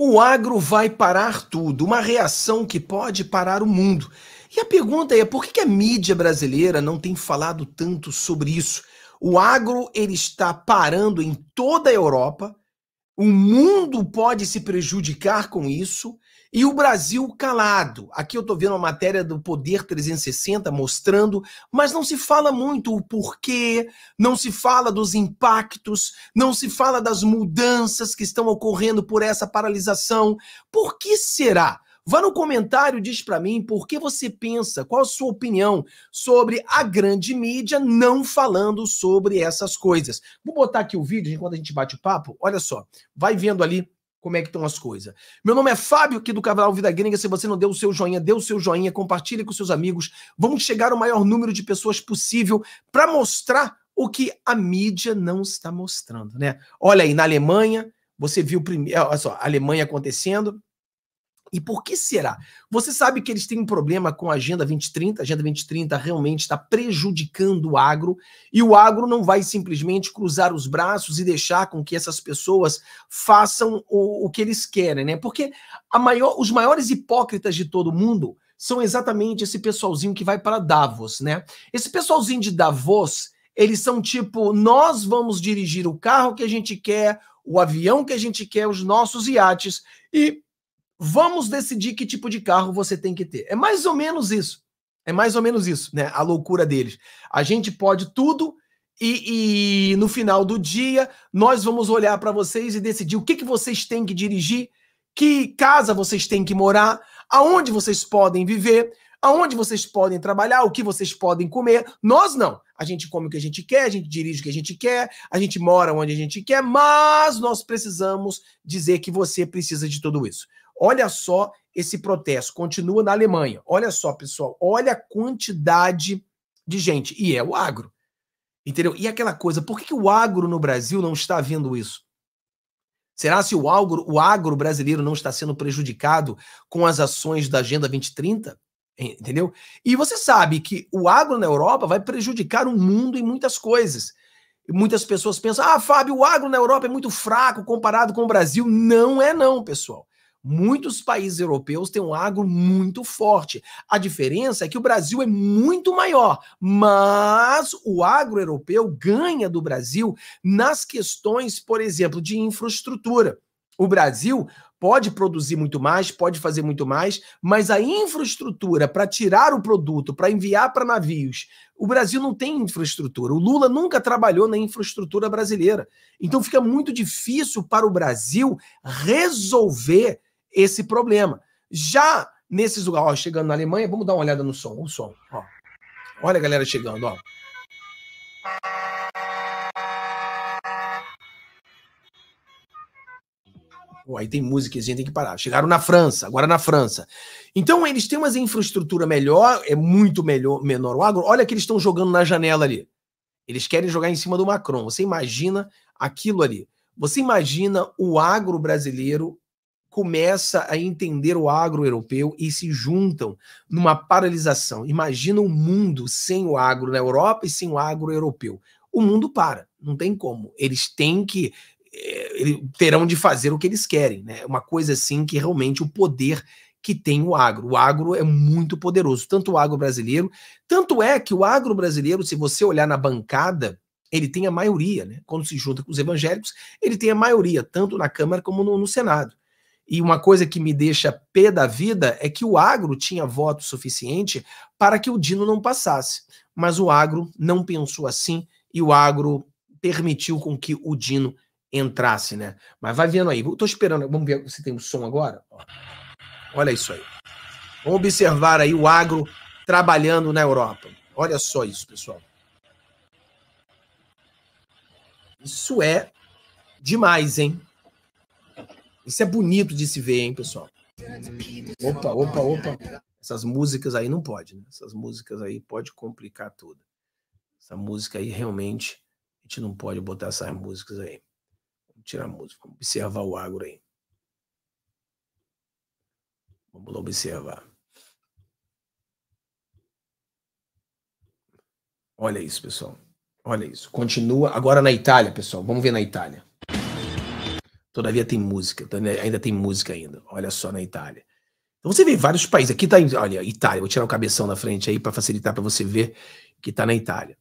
O agro vai parar tudo, uma reação que pode parar o mundo. E a pergunta é, por que a mídia brasileira não tem falado tanto sobre isso? O agro ele está parando em toda a Europa, o mundo pode se prejudicar com isso, e o Brasil calado. Aqui eu estou vendo uma matéria do Poder 360 mostrando, mas não se fala muito o porquê, não se fala dos impactos, não se fala das mudanças que estão ocorrendo por essa paralisação. Por que será? Vá no comentário, diz para mim por que você pensa, qual a sua opinião sobre a grande mídia não falando sobre essas coisas. Vou botar aqui o vídeo enquanto a gente bate o papo. Olha só, vai vendo ali como é que estão as coisas. Meu nome é Fábio, aqui do Cavalo Vida Gringa. Se você não deu o seu joinha, dê o seu joinha, compartilhe com seus amigos. Vamos chegar ao maior número de pessoas possível para mostrar o que a mídia não está mostrando, né? Olha aí, na Alemanha, você viu primeiro, olha só, a Alemanha acontecendo, e por que será? Você sabe que eles têm um problema com a Agenda 2030, a Agenda 2030 realmente está prejudicando o agro, e o agro não vai simplesmente cruzar os braços e deixar com que essas pessoas façam o, o que eles querem, né? Porque maior, os maiores hipócritas de todo mundo são exatamente esse pessoalzinho que vai para Davos, né? Esse pessoalzinho de Davos, eles são tipo, nós vamos dirigir o carro que a gente quer, o avião que a gente quer, os nossos iates, e Vamos decidir que tipo de carro você tem que ter. É mais ou menos isso. É mais ou menos isso, né? A loucura deles. A gente pode tudo e, e no final do dia nós vamos olhar para vocês e decidir o que, que vocês têm que dirigir, que casa vocês têm que morar, aonde vocês podem viver, aonde vocês podem trabalhar, o que vocês podem comer. Nós não. A gente come o que a gente quer, a gente dirige o que a gente quer, a gente mora onde a gente quer, mas nós precisamos dizer que você precisa de tudo isso. Olha só esse protesto, continua na Alemanha. Olha só, pessoal, olha a quantidade de gente. E é o agro. Entendeu? E aquela coisa, por que o agro no Brasil não está vendo isso? Será se o agro, o agro brasileiro não está sendo prejudicado com as ações da Agenda 2030? Entendeu? E você sabe que o agro na Europa vai prejudicar o mundo em muitas coisas. muitas pessoas pensam: ah, Fábio, o agro na Europa é muito fraco comparado com o Brasil. Não é, não, pessoal. Muitos países europeus têm um agro muito forte. A diferença é que o Brasil é muito maior, mas o agro europeu ganha do Brasil nas questões, por exemplo, de infraestrutura. O Brasil pode produzir muito mais, pode fazer muito mais, mas a infraestrutura para tirar o produto, para enviar para navios, o Brasil não tem infraestrutura. O Lula nunca trabalhou na infraestrutura brasileira. Então fica muito difícil para o Brasil resolver esse problema. Já nesses lugares, ó, chegando na Alemanha, vamos dar uma olhada no som, o som, ó. Olha a galera chegando, ó. Pô, aí tem musiquinha, tem que parar. Chegaram na França, agora na França. Então eles têm uma infraestrutura melhor, é muito melhor, menor o agro. Olha que eles estão jogando na janela ali. Eles querem jogar em cima do Macron. Você imagina aquilo ali. Você imagina o agro brasileiro começa a entender o agro europeu e se juntam numa paralisação. Imagina um mundo sem o agro na Europa e sem o agro europeu. O mundo para, não tem como. Eles têm que eh, terão de fazer o que eles querem, né? Uma coisa assim que realmente o poder que tem o agro. O agro é muito poderoso, tanto o agro brasileiro, tanto é que o agro brasileiro, se você olhar na bancada, ele tem a maioria, né? Quando se junta com os evangélicos, ele tem a maioria, tanto na Câmara como no, no Senado. E uma coisa que me deixa pé da vida é que o agro tinha voto suficiente para que o Dino não passasse. Mas o agro não pensou assim e o agro permitiu com que o Dino entrasse, né? Mas vai vendo aí. Estou esperando. Vamos ver se tem o um som agora. Olha isso aí. Vamos observar aí o agro trabalhando na Europa. Olha só isso, pessoal. Isso é demais, hein? Isso é bonito de se ver, hein, pessoal? Opa, opa, opa. Essas músicas aí não pode, né? Essas músicas aí pode complicar tudo. Essa música aí realmente a gente não pode botar essas músicas aí. Vamos tirar a música, vamos observar o agro aí. Vamos lá observar. Olha isso, pessoal. Olha isso. Continua agora na Itália, pessoal. Vamos ver na Itália. Todavia tem música, então ainda tem música ainda. Olha só na Itália. Então você vê vários países. Aqui está, olha, Itália. Vou tirar o cabeção da frente aí para facilitar para você ver que está na Itália.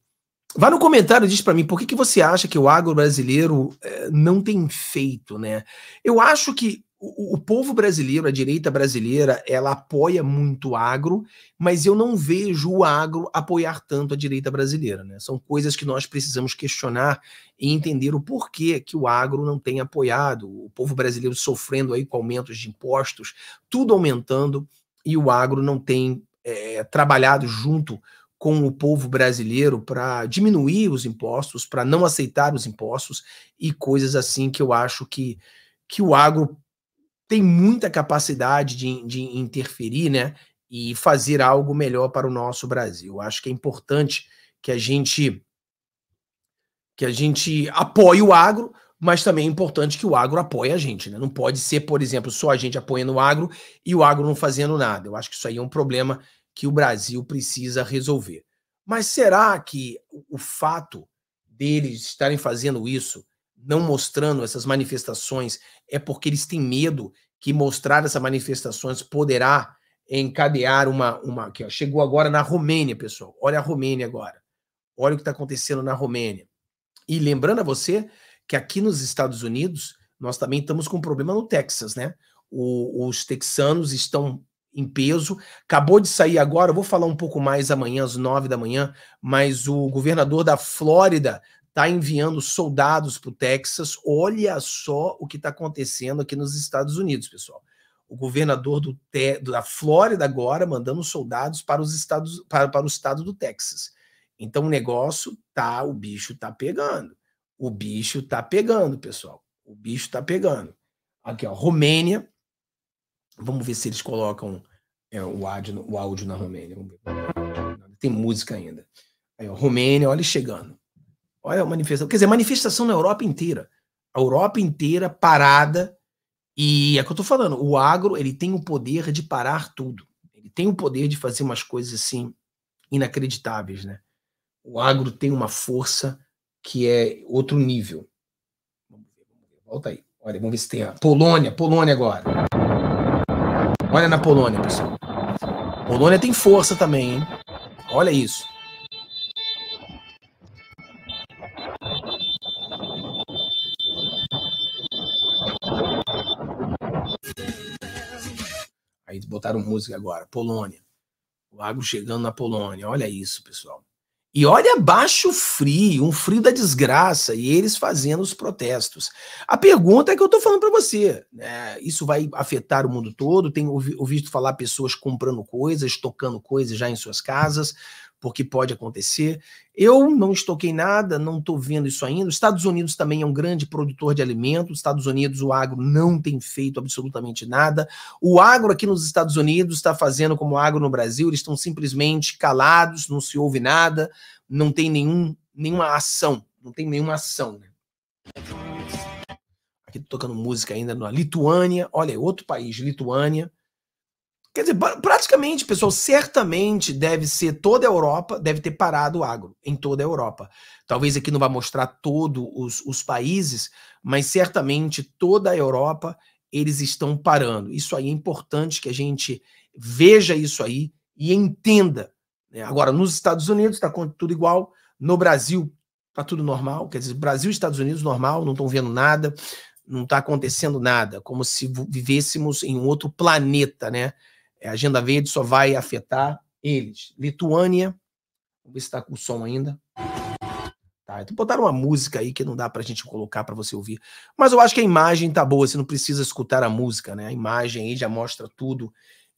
Vá no comentário e diz para mim por que, que você acha que o agro brasileiro eh, não tem feito, né? Eu acho que o, o, povo brasileiro, a direita brasileira, ela apoia muito o agro, mas eu não vejo o agro apoiar tanto a direita brasileira. Né? São coisas que nós precisamos questionar e entender o porquê que o agro não tem apoiado, o povo brasileiro sofrendo aí com aumentos de impostos, tudo aumentando, e o agro não tem é, trabalhado junto com o povo brasileiro para diminuir os impostos, para não aceitar os impostos e coisas assim que eu acho que, que o agro tem muita capacidade de, de interferir, né? E fazer algo melhor para o nosso Brasil. Acho que é importante que a gente que a gente apoie o agro, mas também é importante que o agro apoie a gente, né? Não pode ser, por exemplo, só a gente apoiando o agro e o agro não fazendo nada. Eu acho que isso aí é um problema que o Brasil precisa resolver. Mas será que o fato deles estarem fazendo isso não mostrando essas manifestações é porque eles têm medo que mostrar essas manifestações poderá encadear uma. uma que chegou agora na Romênia, pessoal. Olha a Romênia agora. Olha o que está acontecendo na Romênia. E lembrando a você que aqui nos Estados Unidos, nós também estamos com um problema no Texas, né? O, os texanos estão em peso. Acabou de sair agora, vou falar um pouco mais amanhã, às nove da manhã, mas o governador da Flórida está enviando soldados para o Texas. Olha só o que está acontecendo aqui nos Estados Unidos, pessoal. O governador do, da Flórida agora mandando soldados para os estados para, para o estado do Texas. Então o negócio tá, o bicho tá pegando. O bicho tá pegando, pessoal. O bicho tá pegando. Aqui, ó, Romênia. Vamos ver se eles colocam é, o, áudio, o áudio na Romênia. Tem música ainda. Aí, ó, Romênia, olha chegando. Olha a manifestação. Quer dizer, manifestação na Europa inteira. A Europa inteira parada. E é o que eu estou falando. O agro ele tem o poder de parar tudo. Ele tem o poder de fazer umas coisas assim inacreditáveis, né? O agro tem uma força que é outro nível. Volta aí. Olha, vamos ver se tem a Polônia. Polônia agora. Olha na Polônia, pessoal. Polônia tem força também, hein? Olha isso. botaram música agora, Polônia. O Agro chegando na Polônia. Olha isso, pessoal. E olha baixo frio, um frio da desgraça, e eles fazendo os protestos. A pergunta é que eu estou falando para você. Né? Isso vai afetar o mundo todo? Tenho ouvido falar pessoas comprando coisas, tocando coisas já em suas casas, porque pode acontecer. Eu não estoquei nada, não estou vendo isso ainda. Os Estados Unidos também é um grande produtor de alimentos. Os Estados Unidos, o agro não tem feito absolutamente nada. O agro aqui nos Estados Unidos está fazendo como o agro no Brasil, eles estão simplesmente calados, não se ouve nada, não tem nenhum, nenhuma ação, não tem nenhuma ação. Né? Aqui tocando música ainda na Lituânia, olha, é outro país, Lituânia Quer dizer, praticamente, pessoal, certamente deve ser toda a Europa, deve ter parado o agro em toda a Europa. Talvez aqui não vá mostrar todos os, os países, mas certamente toda a Europa eles estão parando. Isso aí é importante que a gente veja isso aí e entenda. Né? Agora, nos Estados Unidos está tudo igual, no Brasil está tudo normal, quer dizer, Brasil e Estados Unidos normal, não estão vendo nada, não está acontecendo nada, como se vivêssemos em um outro planeta, né? É, a agenda verde só vai afetar eles. Lituânia, vamos ver se está com som ainda. Tá, então botaram uma música aí que não dá para a gente colocar para você ouvir. Mas eu acho que a imagem tá boa, você não precisa escutar a música, né? A imagem aí já mostra tudo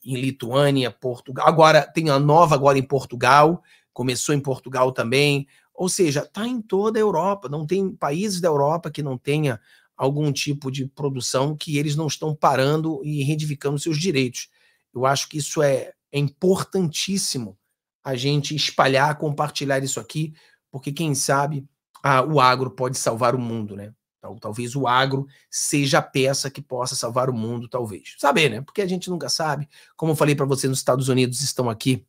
em Lituânia, Portugal. Agora tem a nova agora em Portugal, começou em Portugal também. Ou seja, tá em toda a Europa, não tem países da Europa que não tenha algum tipo de produção que eles não estão parando e reivindicando seus direitos. Eu acho que isso é, é importantíssimo a gente espalhar, compartilhar isso aqui, porque quem sabe ah, o agro pode salvar o mundo, né? Talvez o agro seja a peça que possa salvar o mundo, talvez. Saber, né? Porque a gente nunca sabe. Como eu falei para você, nos Estados Unidos estão aqui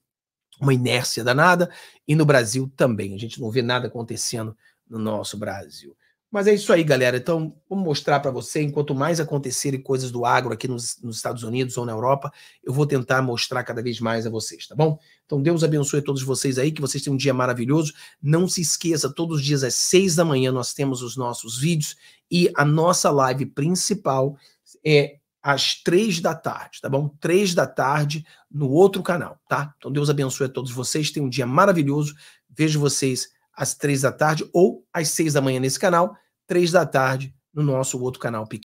uma inércia danada e no Brasil também. A gente não vê nada acontecendo no nosso Brasil. Mas é isso aí, galera. Então, vamos mostrar para você. Enquanto mais acontecerem coisas do agro aqui nos, nos, Estados Unidos ou na Europa, eu vou tentar mostrar cada vez mais a vocês, tá bom? Então, Deus abençoe todos vocês aí, que vocês tenham um dia maravilhoso. Não se esqueça, todos os dias às seis da manhã nós temos os nossos vídeos e a nossa live principal é às três da tarde, tá bom? Três da tarde no outro canal, tá? Então, Deus abençoe a todos vocês. Tenham um dia maravilhoso. Vejo vocês às três da tarde ou às seis da manhã nesse canal, três da tarde no nosso outro canal pequeno.